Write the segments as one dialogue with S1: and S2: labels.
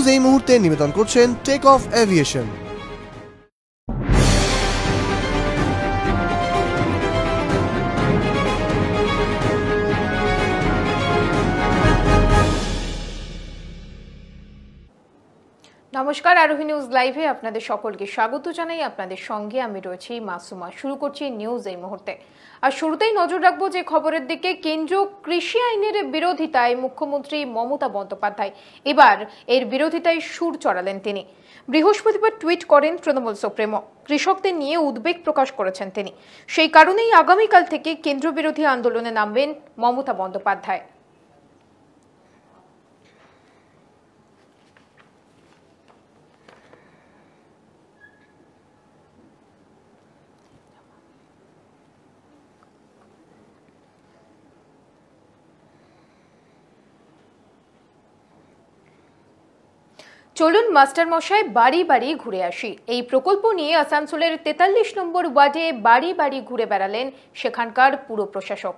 S1: news এই মুহূর্তে নিবেদন করছেন টেক অফ এভিয়েশন
S2: নমস্কার আরোহী নিউজ লাইভে আপনাদের সকলকে স্বাগত জানাই আপনাদের সঙ্গে আমি রয়েছি মাসুমা শুরু করছি নিউজ এই মুহূর্তে আর শুরুতেই নজর রাখবো যে খবরের দিকে কেন্দ্রীয় কৃষি আইনের বিরোধিতায় মুখ্যমন্ত্রী মমতা বন্দ্যোপাধ্যায় এবার এর বিরোধিতায় সুর চড়ালেন তিনি বৃহস্পতিবার টুইট করেন তৃণমূল সুপ্রিমো কৃষকদের নিয়ে উদ্বেগ প্রকাশ করেছেন তিনি সেই কারণেই আগামীকাল থেকে কেন্দ্র বিরোধী আন্দোলনে নামবেন মমতা বন্দ্যোপাধ্যায় চলুন মাস্টারমশাই বাড়ি বাড়ি ঘুরে আসি এই প্রকল্প নিয়ে আসানসোলের তেতাল্লিশ নম্বর ওয়ার্ডে বাড়ি বাড়ি ঘুরে বেড়ালেন সেখানকার পুর প্রশাসক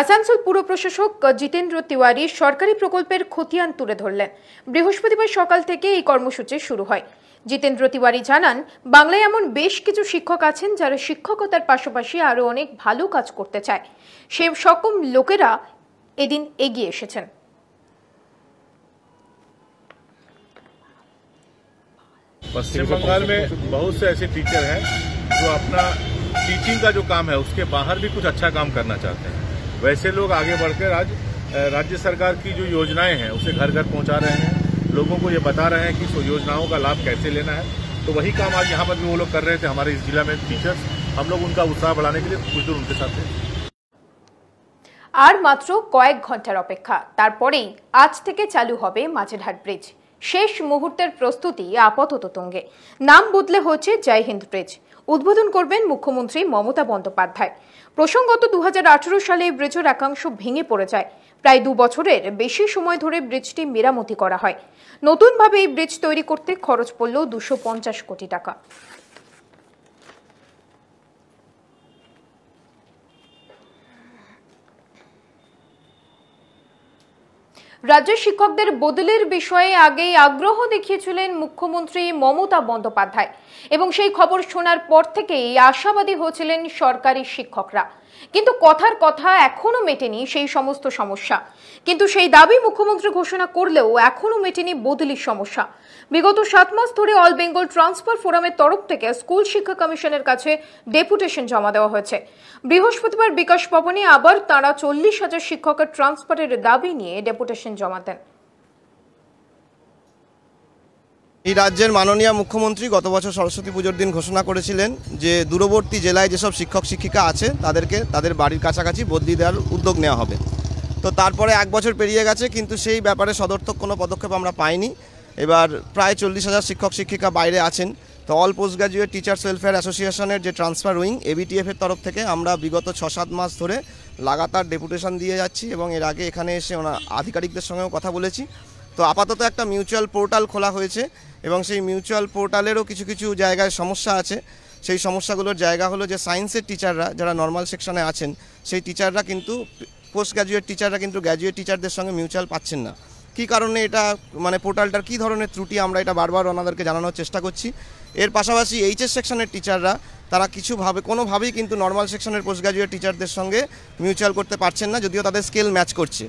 S2: আসানসোল পুর প্রশাসক জিতেন্দ্র তিওয়ারি সরকারি প্রকল্পের খতিয়ান তুলে ধরলেন বৃহস্পতিবার সকাল থেকে এই কর্মসূচি শুরু হয় জিতেন্দ্র তিওয়ারি জানান বাংলায় এমন বেশ কিছু শিক্ষক আছেন যারা শিক্ষকতার পাশাপাশি আরও অনেক ভালো কাজ করতে চায় সে সকম লোকেরা এদিন এগিয়ে এসেছেন
S1: पश्चिम बंगाल में बहुत से ऐसे टीचर हैं जो अपना टीचिंग का जो काम है उसके बाहर भी कुछ अच्छा काम करना चाहते हैं वैसे लोग आगे बढ़कर आज राज्य सरकार की जो योजनाएं हैं उसे घर घर पहुंचा रहे हैं लोगों को ये बता रहे हैं कि योजनाओं का लाभ कैसे लेना है तो वही काम आज यहाँ पर भी वो लोग कर रहे थे हमारे इस जिला में टीचर्स हम लोग उनका उत्साह बढ़ाने के लिए कुछ दूर उनके साथ थे
S2: कैक মাত্র अपेक्षा ঘন্টার आज थे चालू থেকে চালু হবে শেষ মুহূর্তের প্রস্তুতি আপাতত তুঙ্গে নাম বদলে হচ্ছে জয় হিন্দ ব্রিজ উদ্বোধন করবেন মুখ্যমন্ত্রী মমতা বন্দ্যোপাধ্যায় প্রসঙ্গত দু সালে এই ব্রিজের একাংশ ভেঙে পড়ে যায় প্রায় দু বছরের বেশি সময় ধরে ব্রিজটি মেরামতি করা হয় নতুনভাবে এই ব্রিজ তৈরি করতে খরচ পড়ল দুশো কোটি টাকা রাজ্য শিক্ষকদের বদলির বিষয়ে আগেই আগ্রহ দেখিয়েছিলেন মুখ্যমন্ত্রী মমতা বন্দ্যোপাধ্যায় এবং সেই খবর শোনার পর থেকেই আশাবাদী হয়েছিলেন সরকারি শিক্ষকরা কিন্তু কথার কথা এখনও মেটেনি সেই সমস্ত সমস্যা কিন্তু সেই দাবি মুখ্যমন্ত্রী ঘোষণা করলেও এখনও মেটেনি বদলির সমস্যা বিগত সাত মাস ধরে অল বেঙ্গল ট্রান্সফার ফোরামের তরফ থেকে স্কুল শিক্ষা কমিশনের কাছে ডেপুটেশন জমা দেওয়া হয়েছে বৃহস্পতিবার বিকাশ ভবনে আবার তাঁরা চল্লিশ হাজার শিক্ষকের ট্রান্সফারের দাবি নিয়ে ডেপুটেশন জমা দেন
S1: এই রাজ্যের মাননীয় মুখ্যমন্ত্রী গত বছর সরস্বতী পুজোর দিন ঘোষণা করেছিলেন যে দূরবর্তী জেলায় যেসব শিক্ষক শিক্ষিকা আছে তাদেরকে তাদের বাড়ির কাছাকাছি বদলি দেওয়ার উদ্যোগ নেওয়া হবে তো তারপরে এক বছর পেরিয়ে গেছে কিন্তু সেই ব্যাপারে সদর্থক কোনো পদক্ষেপ আমরা পাইনি এবার প্রায় চল্লিশ হাজার শিক্ষক শিক্ষিকা বাইরে আছেন তো all post graduate teachers welfare অ্যাসোসিয়েশনের যে ট্রান্সফার উইং এবিটিএফের তরফ থেকে আমরা বিগত ছ সাত মাস ধরে লাগাতার ডেপুটেশন দিয়ে যাচ্ছি এবং এর আগে এখানে এসে ওনার আধিকারিকদের সঙ্গেও কথা বলেছি তো আপাতত একটা মিউচুয়াল পোর্টাল খোলা হয়েছে এবং সেই মিউচুয়াল পোর্টালেরও কিছু কিছু জায়গায় সমস্যা আছে সেই সমস্যাগুলোর জায়গা হলো যে সায়েন্সের টিচাররা যারা নর্মাল সেকশনে আছেন সেই টিচাররা কিন্তু পোস্ট গ্র্যাজুয়েট টিচাররা কিন্তু গ্র্যাজুয়েট টিচারদের সঙ্গে মিউচুয়াল পাচ্ছেন না কি কারণে এটা মানে পোর্টালটার কি ধরনের ত্রুটি আমরা এটা বারবার ওনাদেরকে জানানোর চেষ্টা করছি এর পাশাপাশি এইচএস সেকশনের টিচাররা তারা কিছুভাবে কোনোভাবেই কিন্তু নর্মাল সেকশনের পোস্ট গ্র্যাজুয়েট টিচারদের সঙ্গে মিউচুয়াল করতে পারছেন না যদিও তাদের স্কেল ম্যাচ করছে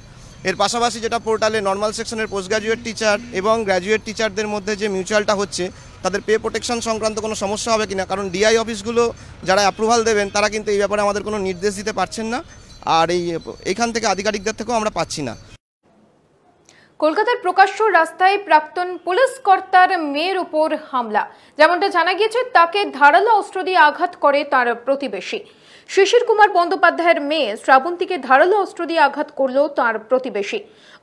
S1: এর পাশাপাশি যেটা পোর্টালে নর্মাল সেকশনের পোস্ট গ্র্যাজুয়েট টিচার এবং গ্র্যাজুয়েট টিচারদের মধ্যে যে মিউচুয়ালটা হচ্ছে তাদের পে প্রোটেকশন সংক্রান্ত কোনো সমস্যা হবে কিনা কারণ ডিআই অফিসগুলো যারা অ্যাপ্রুভাল দেবেন তারা কিন্তু এই ব্যাপারে আমাদের কোনো নির্দেশ দিতে পারছেন না আর এই এখান থেকে আধিকারিকদের থেকেও আমরা পাচ্ছি না
S2: কলকাতার প্রকাশ্য রাস্তায় প্রাক্তন পুলিশ কর্তার মেয়ের উপর হামলা যেমনটা জানা গিয়েছে তাকে ধারালো অস্ত্র দিয়ে আঘাত করে তার প্রতিবেশী শিশির কুমার বন্দ্যোপাধ্যায়ের মেয়ে শ্রাবন্তীকে ধারালো অস্ত্র দিয়ে আঘাত করল তার প্রতিবেশী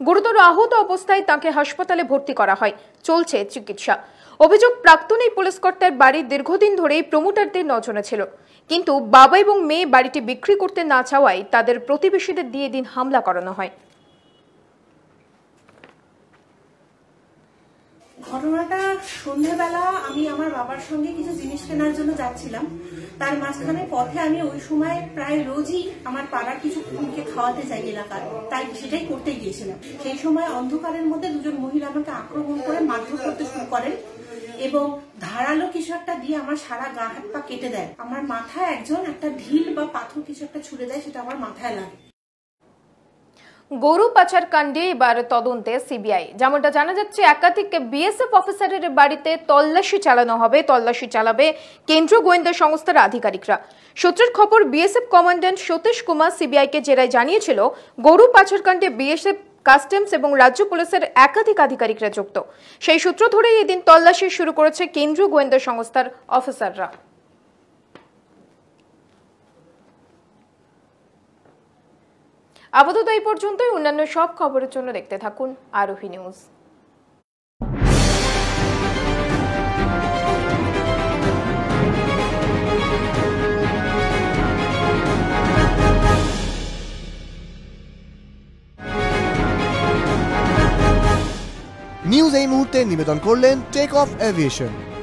S2: গুরুতর আহত অবস্থায় তাকে হাসপাতালে ভর্তি করা হয় চলছে চিকিৎসা অভিযোগ প্রাক্তন এই পুলিশ কর্তার বাড়ি দীর্ঘদিন ধরেই প্রমোটারদের নজরে ছিল কিন্তু বাবা এবং মেয়ে বাড়িটি বিক্রি করতে না চাওয়ায় তাদের প্রতিবেশীদের দিয়ে দিন হামলা করানো হয় ঘটনাটা সন্ধেবেলা আমি আমার বাবার সঙ্গে কিছু জিনিস কেনার জন্য যাচ্ছিলাম তার মাঝখানে পথে আমি ওই সময় প্রায় রোজই আমার পাড়ার কিছু কুকুরকে খাওয়াতে যাই এলাকার তাই সেটাই করতে গিয়েছিলাম সেই সময় অন্ধকারের মধ্যে দুজন মহিলা আমাকে আক্রমণ করে মারধর করতে শুরু করেন এবং ধারালো কিছু একটা দিয়ে আমার সারা গা হাত পা কেটে দেয় আমার মাথায় একজন একটা ঢিল বা পাথর কিছু একটা ছুড়ে দেয় সেটা আমার মাথায় লাগে গরু পাচার কাণ্ডে এবার তদন্তে সিবিআই যেমনটা জানা যাচ্ছে একাধিক বিএসএফ অফিসারের বাড়িতে তল্লাশি চালানো হবে তল্লাশি চালাবে কেন্দ্রীয় গোয়েন্দা সংস্থার আধিকারিকরা সূত্রের খবর বিএসএফ কমান্ড্যান্ট সতীশ কুমার সিবিআইকে জেরায় জানিয়েছিল গরু কাণ্ডে বিএসএফ কাস্টমস এবং রাজ্য পুলিশের একাধিক আধিকারিকরা যুক্ত সেই সূত্র ধরেই এদিন তল্লাশি শুরু করেছে কেন্দ্রীয় গোয়েন্দা সংস্থার অফিসাররা আপাতত এই পর্যন্তই অন্যান্য সব খবরের জন্য দেখতে থাকুন আরোহী নিউজ
S1: নিউজ এই মুহূর্তে নিবেদন করলেন টেক অফ এভিয়েশন